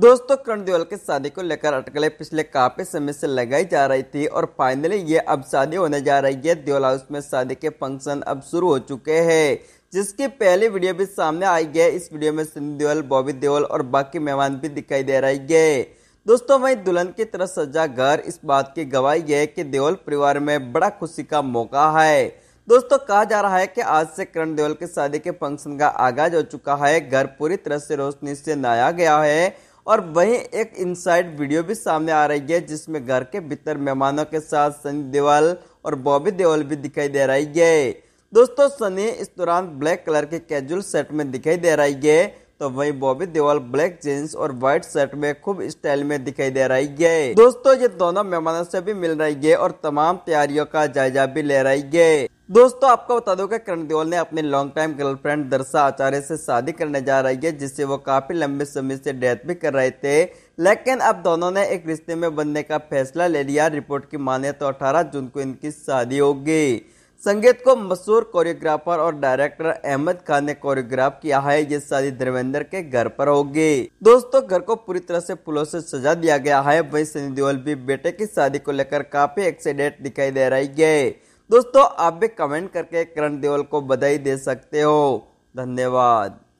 दोस्तों करण देवल की शादी को लेकर अटकले पिछले काफी समय से लगाई जा रही थी और फाइनली ये अब शादी होने जा रही है देवल हाउस में शादी के फंक्शन अब शुरू हो चुके हैं जिसकी पहली वीडियो भी सामने आई है इस वीडियो में सिंधु देवल बॉबी देवल और बाकी मेहमान भी दिखाई दे रही है दोस्तों वही दुल्हन की तरह सजा घर इस बात की गवाही है कि देवल परिवार में बड़ा खुशी का मौका है दोस्तों कहा जा रहा है कि आज से करण देवल के शादी के फंक्शन का आगाज हो चुका है घर पूरी तरह से रोशनी से नहाया गया है और वहीं एक इनसाइड वीडियो भी सामने आ रही है जिसमें घर के भीतर मेहमानों के साथ सनी देवाल और बॉबी देवल भी दिखाई दे रही है दोस्तों सनी इस दौरान ब्लैक कलर के कैजुअल शर्ट में दिखाई दे रही है तो वहीं बॉबी देवल ब्लैक जींस और व्हाइट शर्ट में खूब स्टाइल में दिखाई दे रही है दोस्तों ये दोनों मेहमानों से भी मिल रही है और तमाम तैयारियों का जायजा भी ले रही है दोस्तों आपको बता दो करण देओल ने अपने लॉन्ग टाइम गर्लफ्रेंड दर्शा आचार्य से शादी करने जा रही है जिससे वो काफ़ी लंबे समय से डेथ भी कर रहे थे लेकिन अब दोनों ने एक रिश्ते में बनने का फैसला ले लिया रिपोर्ट की माने तो 18 जून को इनकी शादी होगी संगीत को मशहूर कोरियोग्राफर और डायरेक्टर अहमद खान ने कोरियोग्राफ किया है ये शादी धर्मेंद्र के घर पर होगी दोस्तों घर को पूरी तरह से फूलों से सजा दिया गया है वही सनी देओल भी बेटे की शादी को लेकर काफी एक्साइटेड दिखाई दे रही है दोस्तों आप भी कमेंट करके करण देवल को बधाई दे सकते हो धन्यवाद